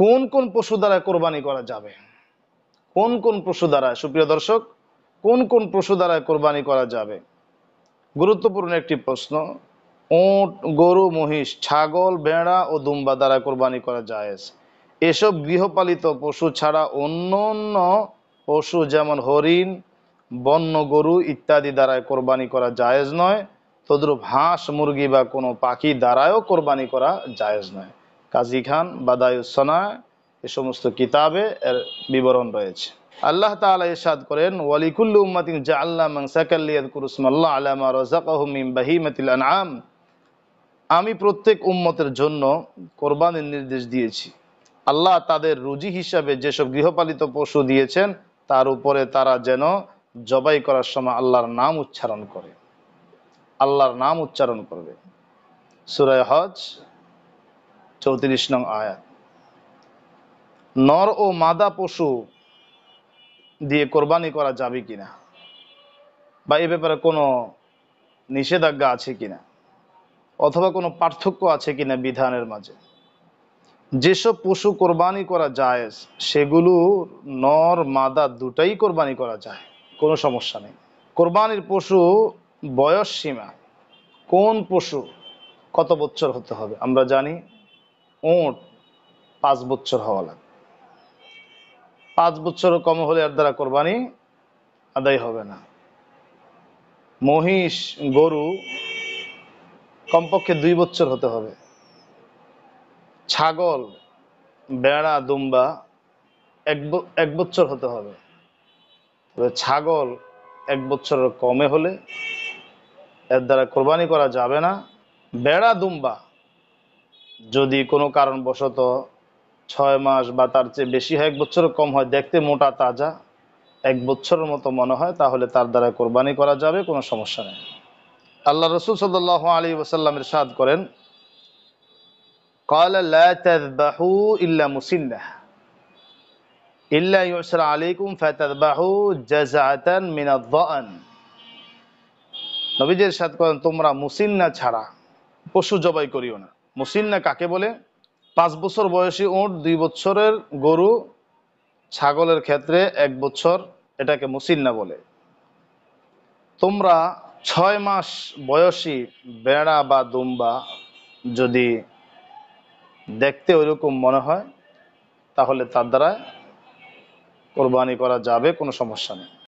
কোন কোন পশু দ্বারা কোরবানি করা যাবে কোন কোন পশু দ্বারা সুপ্রিয় দর্শক কোন কোন পশু দ্বারা কোরবানি করা যাবে গুরুত্বপূর্ণ একটি প্রশ্ন ওট গরু মহিষ ছাগল ভেড়া ও দুম্বা দ্বারা কোরবানি করা যায় এসব গৃহপালিত পশু ছাড়া অন্য অন্য পশু যেমন হরিণ বন্য গরু ইত্যাদি দ্বারা কোরবানি করা জায়েজ নয় তদ্রুপ হাঁস মুরগি বা কোনো পাখি দ্বারাও কোরবানি করা জায়েজ নয় কাজী খান বাদায়ুসনা এ সমস্ত কিতাবে এর বিবরণ রয়েছে আল্লাহ তালা ইসাদ করেন ওয়ালিকুল্লু উম্মাতিন জা আল্লাহ কুরুসমাল্লা আলামা রাজাকাহমিম বাহিমাতিল আনাম আমি প্রত্যেক উম্মতের জন্য কোরবানির নির্দেশ দিয়েছি আল্লাহ তাদের রুজি হিসাবে যেসব গৃহপালিত পশু দিয়েছেন তার উপরে তারা যেন জবাই করার সময় আল্লাহর নাম উচ্চারণ করে আল্লাহর নাম উচ্চারণ করবে সুরায় হজ চৌত্রিশ নং আয়াত নর ও মাদা পশু দিয়ে কোরবানি করা যাবে কিনা বা এ ব্যাপারে কোনো নিষেধাজ্ঞা আছে কিনা অথবা কোনো পার্থক্য আছে কিনা বিধানের মাঝে যেসব পশু কোরবানি করা যায় সেগুলো নর মাদা দুটাই কোরবানি করা যায় কোনো সমস্যা নেই কোরবানির পশু বয়স সীমা কোন পশু কত বছর হতে হবে আমরা জানি ওঁট পাঁচ বছর হওয়া লাগবে পাঁচ বছর কম হলে এর দ্বারা কোরবানি আদায় হবে না মহিষ গরু কমপক্ষে দুই বছর হতে হবে ছাগল বেড়া দুম্বা এক বছর হতে হবে তবে ছাগল এক বছরের কমে হলে এর দ্বারা কোরবানি করা যাবে না বেড়া দুম্বা যদি কোনো কারণবশত ছয় মাস বা তার চেয়ে বেশি হয় এক বছর কম হয় দেখতে মোটা তাজা এক বছরের মতো মনে হয় তাহলে তার দ্বারা কোরবানি করা যাবে কোনো সমস্যা নেই আল্লাহ রসুল সাল্লাহ আলী ওসাল্লামের সাদ করেন তোমরা মুসিন্না ছাড়া পশু জবাই করিও না মুসিন্না কাকে বলে পাঁচ বছর বয়সী উঁট দুই বছরের গরু ছাগলের ক্ষেত্রে এক বছর এটাকে মুসিন্না বলে তোমরা ছয় মাস বয়সী বেড়া বা দুম্বা যদি দেখতে ওইরকম মনে হয় তাহলে তার দ্বারা কোরবানি করা যাবে কোনো সমস্যা নেই